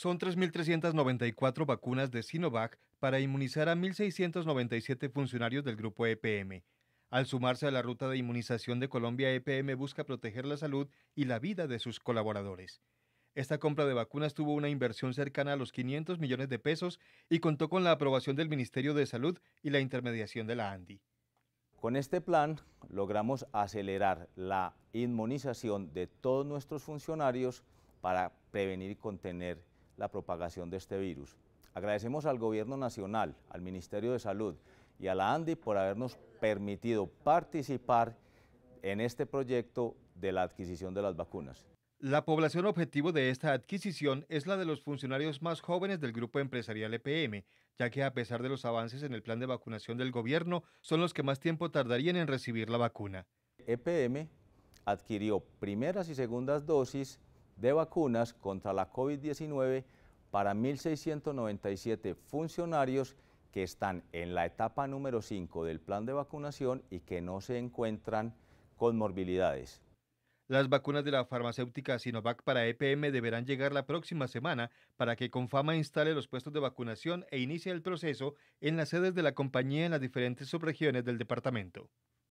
Son 3.394 vacunas de Sinovac para inmunizar a 1.697 funcionarios del grupo EPM. Al sumarse a la ruta de inmunización de Colombia, EPM busca proteger la salud y la vida de sus colaboradores. Esta compra de vacunas tuvo una inversión cercana a los 500 millones de pesos y contó con la aprobación del Ministerio de Salud y la intermediación de la ANDI. Con este plan logramos acelerar la inmunización de todos nuestros funcionarios para prevenir y contener la propagación de este virus. Agradecemos al Gobierno Nacional, al Ministerio de Salud y a la ANDI por habernos permitido participar en este proyecto de la adquisición de las vacunas. La población objetivo de esta adquisición es la de los funcionarios más jóvenes del grupo empresarial EPM, ya que a pesar de los avances en el plan de vacunación del gobierno, son los que más tiempo tardarían en recibir la vacuna. EPM adquirió primeras y segundas dosis de vacunas contra la COVID-19 para 1.697 funcionarios que están en la etapa número 5 del plan de vacunación y que no se encuentran con morbilidades. Las vacunas de la farmacéutica Sinovac para EPM deberán llegar la próxima semana para que Confama instale los puestos de vacunación e inicie el proceso en las sedes de la compañía en las diferentes subregiones del departamento.